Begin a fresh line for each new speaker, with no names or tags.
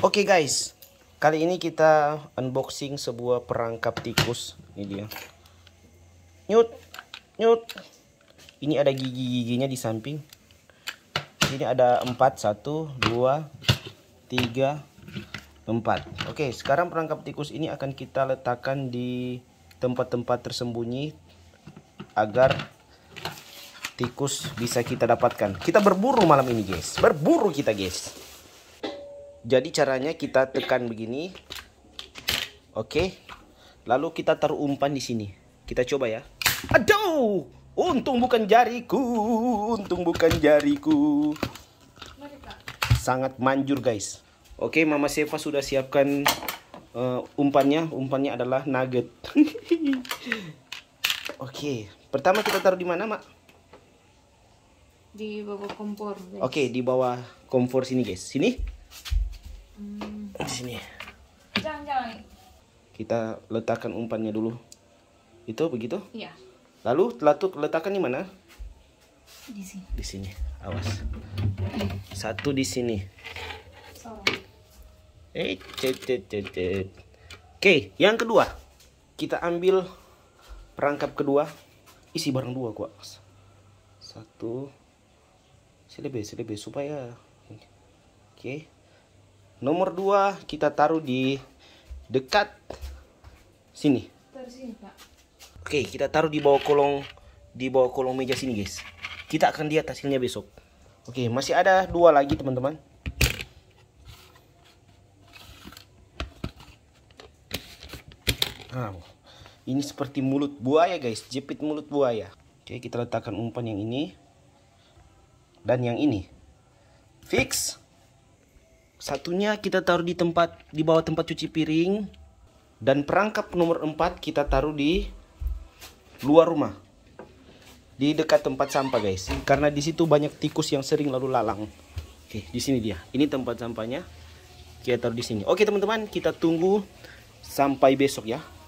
Oke okay guys, kali ini kita unboxing sebuah perangkap tikus. Ini dia. Nyut, nyut. Ini ada gigi-giginya di samping. Ini ada 4, 1, 2, 3, 4. Oke, sekarang perangkap tikus ini akan kita letakkan di tempat-tempat tersembunyi agar tikus bisa kita dapatkan. Kita berburu malam ini guys. Berburu kita guys. Jadi caranya kita tekan begini. Oke. Lalu kita taruh umpan di sini. Kita coba ya. Aduh! Untung bukan jariku. Untung bukan jariku. Sangat manjur guys. Oke, Mama Seva sudah siapkan uh, umpannya. Umpannya adalah nugget. Oke. Pertama kita taruh di mana, Mak? Di bawah kompor. Oke, di bawah kompor sini guys. Sini. Hmm. Di sini. Jangan jangan. Kita letakkan umpannya dulu. Itu begitu? Iya. Lalu telatuk letakkan di mana? Di sini. Di sini. Awas. Satu di sini. Eh, cet cet cet cet. Oke, yang kedua. Kita ambil perangkap kedua. Isi barang dua, kok. Satu. Selebih, selebih supaya. Oke. Okay. Nomor 2 kita taruh di dekat sini. sini Oke, kita taruh di bawah kolong di bawah kolong meja sini, guys. Kita akan lihat hasilnya besok. Oke, masih ada dua lagi, teman-teman. Nah, ini seperti mulut buaya, guys. Jepit mulut buaya. Oke, kita letakkan umpan yang ini dan yang ini. Fix. Satunya kita taruh di tempat di bawah tempat cuci piring dan perangkap nomor 4 kita taruh di luar rumah. Di dekat tempat sampah, guys. Karena di situ banyak tikus yang sering lalu lalang. Oke, di sini dia. Ini tempat sampahnya. Kita taruh di sini. Oke, teman-teman, kita tunggu sampai besok ya.